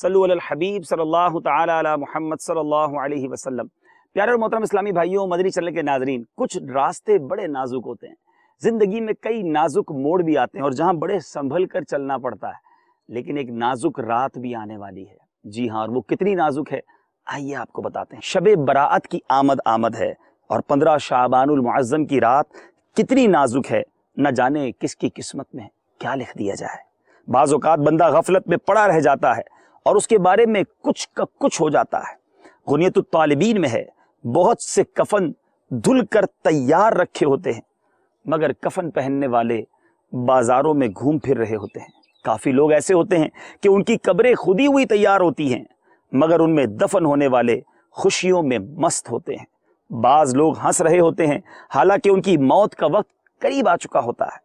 صلو علی الحبیب صلی اللہ تعالی علی محمد صلی اللہ علیہ وسلم پیارے اور محترم اسلامی بھائیوں مدری چلنے کے ناظرین کچھ راستے بڑے نازک ہوتے ہیں زندگی میں کئی نازک موڑ بھی آتے ہیں اور جہاں بڑے سنبھل کر چلنا پڑتا ہے لیکن ایک نازک رات بھی آنے والی ہے جی ہاں اور وہ کتنی نازک ہے آئیے آپ کو بتاتے ہیں شب براعت کی آمد آمد ہے اور پندرہ شعبان المعظم کی رات کتنی نازک ہے نہ جانے کس کی قسمت میں کیا لکھ دیا جائے بعض اوقات بندہ غفلت میں پڑا رہ جاتا ہے اور اس کے بارے میں کچھ کا کچھ ہو جاتا ہے غنیت الطالبین میں ہے بہت سے کفن دھل کر تیار رکھے ہوتے ہیں مگر کفن پہننے والے بازاروں میں گھوم پھر رہے ہوتے ہیں کافی لوگ ایسے ہوتے ہیں کہ ان کی قبریں ہی ہوئی تیار ہوتی ہیں مگر ان میں دفن ہونے والے خوشیوں میں مست ہوتے ہیں بعض لوگ ہنس رہے ہوتے ہیں حالانکہ ان کی موت کا وقت قریب آ چکا ہوتا ہے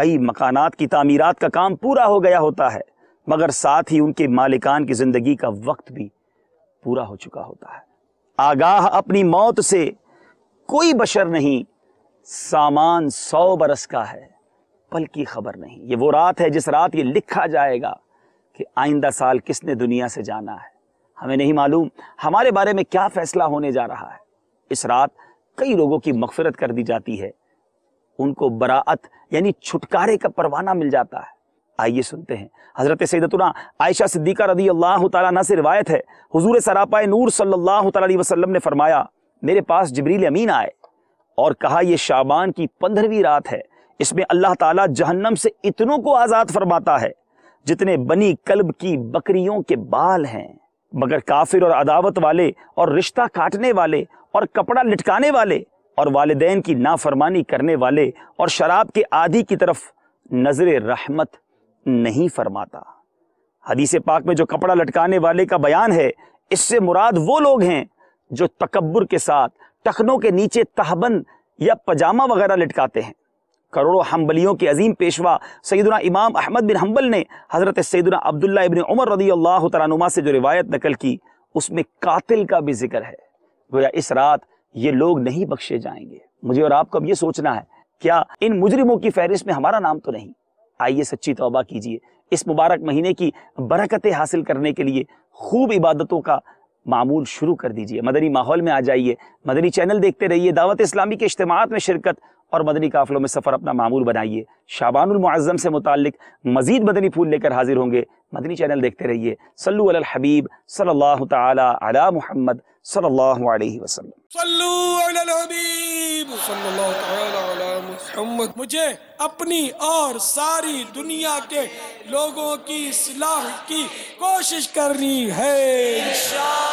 کئی مکانات کی تعمیرات کا کام پورا ہو گیا ہوتا ہے مگر ساتھ ہی ان کے مالکان کی زندگی کا وقت بھی پورا ہو چکا ہوتا ہے آگاہ اپنی موت سے کوئی بشر نہیں سامان سو برس کا ہے پل کی خبر نہیں یہ وہ رات ہے جس رات یہ لکھا جائے گا کہ آئندہ سال کس نے دنیا سے جانا ہے ہمیں نہیں معلوم ہمارے بارے میں کیا فیصلہ ہونے جا رہا ہے اس رات کئی لوگوں کی مغفرت کر دی جاتی ہے ان کو براعت یعنی چھٹکارے کا پروانہ مل جاتا ہے آئیے سنتے ہیں حضرت سیدتنا عائشہ صدیقہ رضی اللہ تعالیٰ نہ سے روایت ہے حضور سراپا نور صلی اللہ تعالیٰ علیہ وسلم نے فرمایا میرے پاس جبریل امین آئے اور کہا یہ شابان کی پندرہویں رات ہے اس میں اللہ تعالیٰ جہنم سے اتنوں کو آزاد فرماتا ہے جتنے بنی کلب کی بکریوں کے بال ہیں مگر کافر اور عداوت والے اور رشتہ کاٹنے والے اور کپڑا لٹکانے والے اور والدین کی نافرمانی کرنے والے اور شراب کے عادی کی طرف نظر رحمت نہیں فرماتا حدیث پاک میں جو کپڑا لٹکانے والے کا بیان ہے اس سے مراد وہ لوگ ہیں جو تکبر کے ساتھ ٹخنوں کے نیچے تہبند یا پجامہ وغیرہ لٹکاتے ہیں کروڑوں حنبلیوں کے عظیم پیشوا سیدنا امام احمد بن حنبل نے حضرت سیدنا عبداللہ ابن عمر رضی اللہ تعالیٰ نما سے جو روایت نقل کی اس میں قاتل کا بھی ذکر ہے گویا اس رات یہ لوگ نہیں بخشے جائیں گے مجھے اور آپ کو اب یہ سوچنا ہے کیا ان مجرموں کی فہرست میں ہمارا نام تو نہیں آئیے سچی توبہ کیجیے اس مبارک مہینے کی برکتیں حاصل کرنے کے لیے خوب عبادتوں کا معمول شروع کر دیجیے مدنی ماحول میں آ جائیے مدنی چینل دیکھتے رہیے دعوت اسلامی کے اجتماعات میں شرکت اور مدنی کافلوں میں سفر اپنا معمول بنائیے شابان المعظم سے متعلق مزید مدنی پھول لے کر حاضر ہوں گے مدنی چینل دیکھتے رہیے صلو علی الحبیب صلی اللہ تعالی علی محمد صلی اللہ علیہ وسلم صلو علی علی الحبیب صلی اللہ تعالی محمد مجھے اپنی اور ساری دنیا کے لوگوں کی کی کوشش کرنی ہے انشاءاللہ